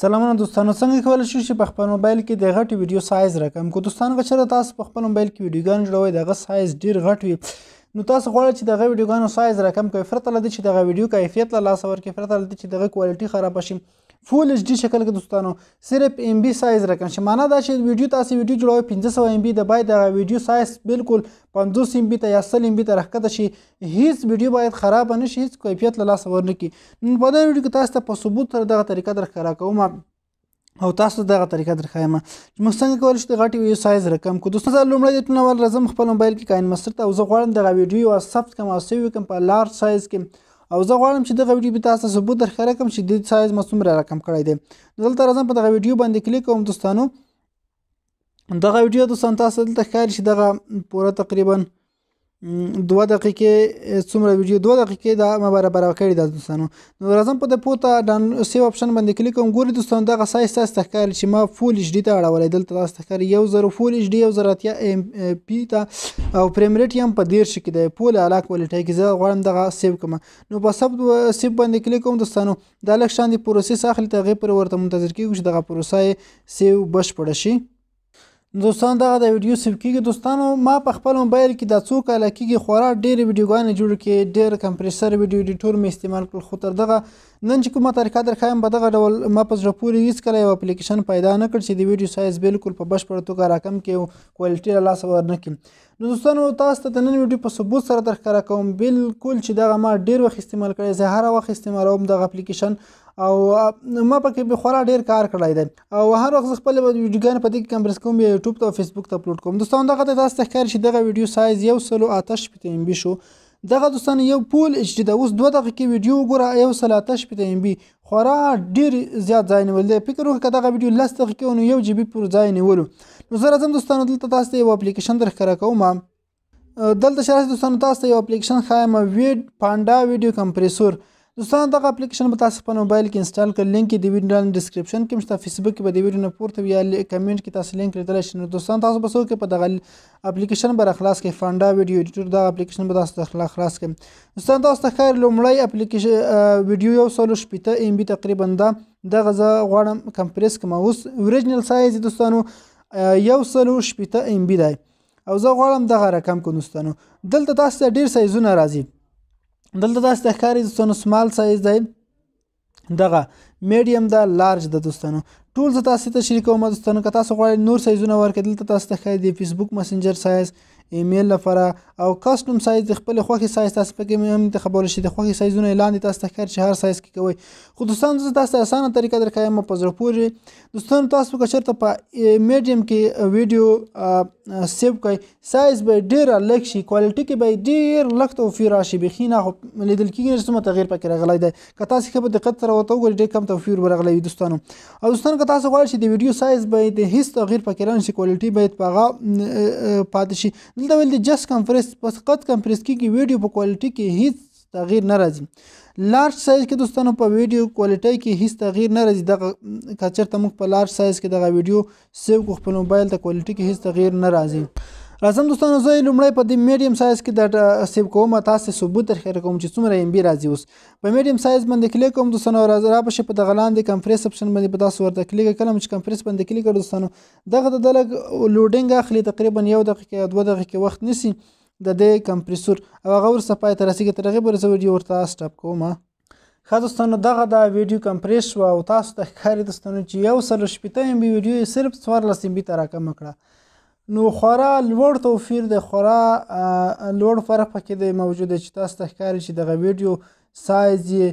سلامونه دوستانو څنګه کولای شو چې په خپل موبایل کې د غټ ویډیو سایز رقم کو دوستان غچره تاسو په خپل موبایل کې ویډیوګان جوړوي دغه سایز ډیر غټ وي نو تاسو غواړئ چې دغه ویډیوګانو سایز رقم کوي فرته لدی چې دغه ویډیو کیفیت له لاس ورکړي فرته لدی چې دغه کوالټي خراب شي فول ایچ ډي شکل کې دوستانو صرف ام بي سایز رقم شي معنا دا چې ویډیو تاسو ویډیو جوړوي 1500 ام بي د باید د ویډیو سایز بالکل 500 ام بي ته یا 100 ام بي ته راکته شي هیڅ ویډیو باید خراب نه شي هیڅ کیفیت له لاسه ورنکي نن په دا ویډیو کې تاسو ته په ثبوت سره دغه طریقه درخرا کوم او تاسو دغه طریقه درخایم چې موږ څنګه کولای شو د غټي ویډیو سایز رقم کو دوستو زه لومړی د ټونه ول رزم خپل موبایل کې کاین مستر ته او زه غواړم دغه ویډیو او سبت کم او سیو کم په لارج سایز کې او زه غواړم چې دغه ویډیو به تاسو ته ثبوت درښکاره کړم چې د سایز ما څومره رقم کړی دی دلته راځم په دغه ویډیو باندې کلیک کوم دوستانو دغه ویډیو دوستان تاسو دلته ښکاري چې دغه پوره تقریبا دوه دقیقې څومره ویډیو دوه دقیقې دا ما برابر کړی دا دوستانو نو راځم په د پوتا ډان سیو اپشن باندې کلیک کوم ګوري دوستانو دا غسایز تاسو ته ښکاري چې ما فول ایچ ډی ته اړولې دلته تاسو ته ښکاري یو زر فول ایچ ډی یو زر اتیا ایم پی ته او فریم ریټ یې هم په دیرش کې دی فول اعلی کوالټي کې زه غواړم دغه سیو کوم نو په سب سیو باندې کلیک کوم دوستانو دا لکه شان دی پروسس اخلي ته غیر پر ورته منتظر کیږي چې دغه پروسه سیو بشپړ شي دوستان دغه د ویډیو سیو کیږي دوستانو ما په خپل موبایل کې د څو کاله کېږي خورا ډېرې ویډیوګانې جوړې کې ډېر کمپریسر ویډیو اډیټور مې استعمال کړل خو تر دغه نن چې کومه طریقه درښایم په دغه ډول ما په زړه پورې هېڅکله یو اپلیکیشن پیدا نه کړ چې د ویډیو سایز بالکل په بشپړه توګه راکم کړي او کوالټي له لاسه ورنه کړي نو دوستانو تاسو ته د نن ویډیو په ثبوت سره درښکاره کوم بالکل چې دغه ما ډېر وخت استعمال کړی زه هر وخت استعمالوم دغه اپلیکیشن او ما پکې به خورا ډیر کار کړی دی او هر وخت خپل ویډیوګان په دې کې کمپرس کوم یا یوټیوب ته او فیسبوک ته اپلوډ کوم دوستانو دغه تاسو ته ښکار شي دغه ویډیو سایز یو سلو آتش پته ایم بي شو دغه دوستانو یو پول اچ ډي دا اوس دوه دقیقې ویډیو وګوره یو سلو آتش پته ایم بي خورا ډیر زیات ځای نیول دی فکر وکړه دغه ویډیو لس دقیقې نو یو جی بي پر ځای نیولو نو زه راځم دوستانو دلته تاسو ته یو اپلیکیشن درښکاره کوم دلته شرح دوستانو تاسو ته یو اپلیکیشن خایم ویډ پانډا ویډیو کمپریسور دوستانو دغه اپلیکیشن به تاسو په موبایل کې انسټال کړئ لینک د ویډیو ډسکرپشن کې مشته فیسبوک کې به د ویډیو نه پورته یا کمنټ کې تاسو لینک لیدل شئ دوستانو تاسو به سو کې په دغه اپلیکیشن بر خلاص کې فانډا ویډیو ایډیټر دا اپلیکیشن به تاسو خلاص کړئ دوستانو تاسو ته خیر لومړی اپلیکیشن ویډیو یو سلو شپته ایم بي تقریبا دا دغه زه غواړم کمپریس کوم اوس اوریجنل سایز دوستانو یو سلو شپته ایم بي دی او زه غواړم دغه رقم کو دوستانو دلته تاسو ډیر سایزونه راځي دلته داسې د ښکاري دوستانو سمال سایز دی دغه میډیم دا لارج د دوستانو ټول زه تاسو ته شریکوم دوستانو که تاسو غواړئ نور سایزونه ورکړئ دلته تاسو ته ښایي د فیسبوک مسنجر سایز ایمیل لپاره او کاستم سایز د خپل خوخي سایز تاسو پکې هم انتخابول شي د خوخي سایزونه لاندې تاسو ته چې هر سایز کې کوي خو دوستان زه تاسو ته اسانه طریقه درکایم په زړه پورې دوستان تاسو که چیرته په میډیم کې ویډیو سیو کړئ سایز به ډیر لک شي کوالټي کې به ډیر لک توفیر راشي بخینه خو لیدل کېږي چې متغیر پکې راغلی دی که تاسو خبر دقت سره وته وګورئ ډیر کم توفیر ورغلی وي دوستانو او دوستانو که تاسو غواړئ چې د ویډیو سایز باید هیڅ تغیر پکې رانشي کوالټي باید په هغه پاتې شي دلته ویل دي جست کمپریس پس قط کمپریس کیږي ویډیو په کوالټي کې هیڅ تغییر نه راځي لارج سایز کې دوستانو په ویډیو کوالټي کې هیڅ تغییر نه راځي دغه کچر ته موږ په لارج سایز کې دغه ویډیو سیو کو خپل موبایل ته کوالټي کې هیڅ تغییر نه راځي راځم دوستانو زه لومړی په دې میډیم سایز کې دا سیو کوم تاسو ثبوت تر خیر کوم چې څومره ایم بی راځي اوس په میډیم سایز باندې کلیک کوم دوستانو راځي را پښه په دغه لاندې کمپریس اپشن باندې په تاسو ورته کلیک کلم چې کمپریس باندې کلیک کړو دوستانو دغه د لګ لوډینګ اخلي تقریبا یو دقیقه دوه دقیقې وخت نیسی د دې کمپریسور او هغه ور سپای تر رسیدګي ترغه بر ویډیو ورته سٹاپ کوم خا دوستانو دغه دا ویډیو کمپریس شو او تاسو ته ښکاری دوستانو چې یو سل شپته ایم بی ویډیو صرف 14 ایم بی تر راکم کړه نو خورا لوړ توفیر د خورا لوړ فرق پکې د موجوده چې تاسو ته ښکاري چې دغه ویډیو سایز یې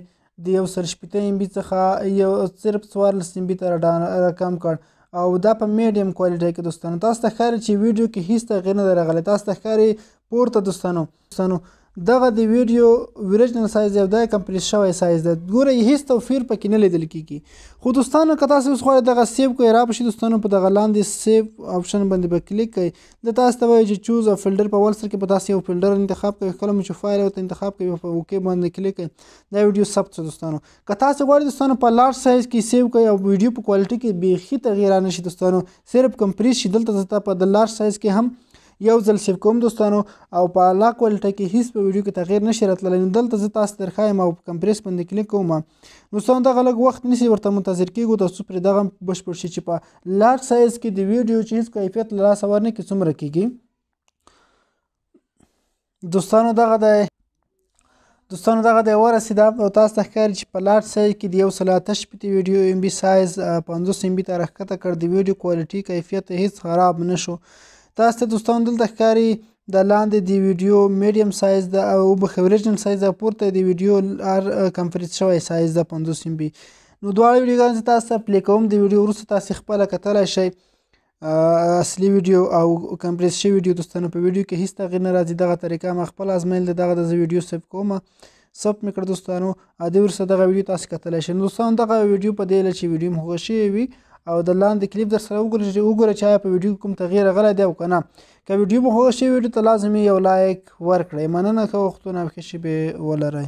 د یو سل شپېته ام بي څخه یو صرف څوارلس ام بي ته راکم کړ او دا په میډیم کوالټي کې دوستانو تاسو ته ښکاري چې ویډیو کې هیڅ تغیر نه راغلی تاسو ته ښکاري پورته دوستانو دوستانو دغه د ویډیو اوریجنل سایز یو د کمپریس شوی سایز ده ګوره هیڅ توفیر پکې نه لیدل کیږي خو دوستانو که تاسو اوس غواړئ دغه سیو کوئ را پشي دوستانو په دغه لاندې سیو آپشن باندې به کلیک کړئ د تاسو ته وایي چې چوز ا فلډر په ول سر کې به تاسو یو فلډر انتخاب کړئ کله مو چې فایل او انتخاب کړئ په اوکی باندې کلیک کړئ دا ویډیو ثبت شو دوستانو که تاسو غواړئ دوستانو په لارج سایز کې سیو کوئ او ویډیو په کوالټي کې بیخي تغیر نه شي دوستانو صرف کمپریس شي دلته په د لارج سایز کې هم یو ځل سیو کوم دوستانو او په اعلی کوالټی کې هیڅ په ویډیو کې تغیر نشي راتللی نو دلته زه تاسو درخوایم او کمپریس باندې کلیک کوم دوستانو دغه لږ وخت نسی ورته منتظر کیږو تاسو پرې دغه بشپړ شي چې په لارج سایز کې د ویډیو چې هیڅ کیفیت له لاسه ورنه کې څومره کیږي دوستانو دغه د دوستانو دغه د ورسیده او تاسو ته ښکاري چې په لارج سایز کې د یو سل اته شپېته ویډیو ایم بي سایز پنځوس ایم بي ته راښکته کړ د ویډیو کوالټي کیفیت هیڅ خراب نه شو تاسو ته دوستان دلته ښکاري د لاندې دی ویډیو میډیم سایز د او بخوریجن سایز د پورته دی ویډیو ار کمپریس شوی سایز د 15 ایم بي نو دواړه ویډیوګان تاسو پلی کوم دی ویډیو ورسره تاسو خپل کتلای شئ اصلي ویډیو او کمپریس شوی ویډیو دوستانو په ویډیو کې هیڅ تغیر نه راځي دغه طریقه ما خپل ازمایل دغه د ویډیو سیف کوم سب مې کړ دوستانو ا دې ورسره دغه ویډیو تاسو کتلای شئ دوستانو دغه ویډیو په دې لچ ویډیو مخ شي وي او د لاندې کلیپ در سره وګورئ چې وګورئ چې په ویډیو کوم تغییر غلی دی او کنه که ویډیو مو خوښ شي ویډیو ته لازمي یو لایک ورکړئ مننه که وختونه ښه شي ولرئ